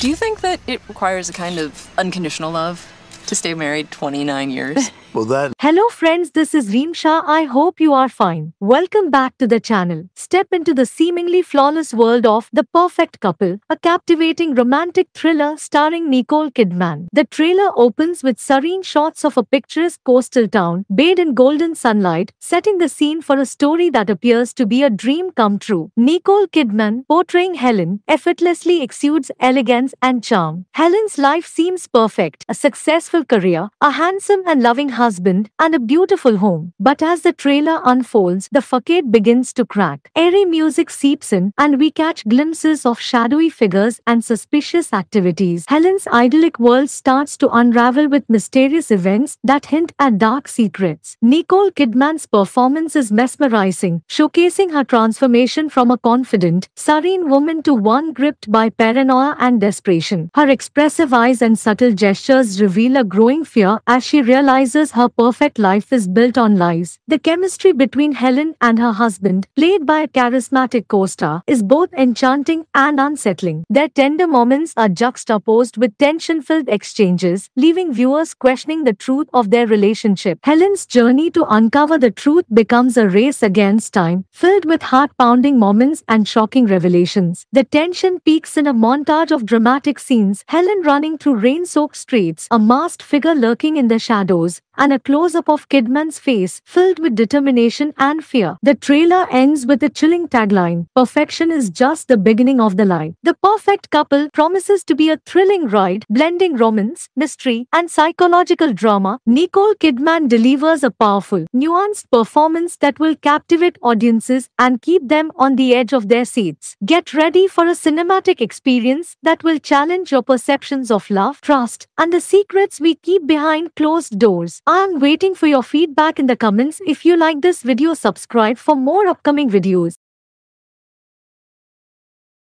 Do you think that it requires a kind of unconditional love to stay married 29 years? Hello friends, this is Reem Shah. I hope you are fine. Welcome back to the channel. Step into the seemingly flawless world of The Perfect Couple, a captivating romantic thriller starring Nicole Kidman. The trailer opens with serene shots of a picturesque coastal town, bathed in golden sunlight, setting the scene for a story that appears to be a dream come true. Nicole Kidman, portraying Helen, effortlessly exudes elegance and charm. Helen's life seems perfect, a successful career, a handsome and loving husband, husband, and a beautiful home. But as the trailer unfolds, the facade begins to crack. Airy music seeps in, and we catch glimpses of shadowy figures and suspicious activities. Helen's idyllic world starts to unravel with mysterious events that hint at dark secrets. Nicole Kidman's performance is mesmerizing, showcasing her transformation from a confident, serene woman to one gripped by paranoia and desperation. Her expressive eyes and subtle gestures reveal a growing fear as she realizes says her perfect life is built on lies. The chemistry between Helen and her husband, played by a charismatic co-star, is both enchanting and unsettling. Their tender moments are juxtaposed with tension-filled exchanges, leaving viewers questioning the truth of their relationship. Helen's journey to uncover the truth becomes a race against time, filled with heart-pounding moments and shocking revelations. The tension peaks in a montage of dramatic scenes, Helen running through rain-soaked streets, a masked figure lurking in the shadows, and a close-up of Kidman's face filled with determination and fear. The trailer ends with a chilling tagline, Perfection is just the beginning of the line. The perfect couple promises to be a thrilling ride, blending romance, mystery, and psychological drama. Nicole Kidman delivers a powerful, nuanced performance that will captivate audiences and keep them on the edge of their seats. Get ready for a cinematic experience that will challenge your perceptions of love, trust, and the secrets we keep behind closed doors. I am waiting for your feedback in the comments. If you like this video, subscribe for more upcoming videos.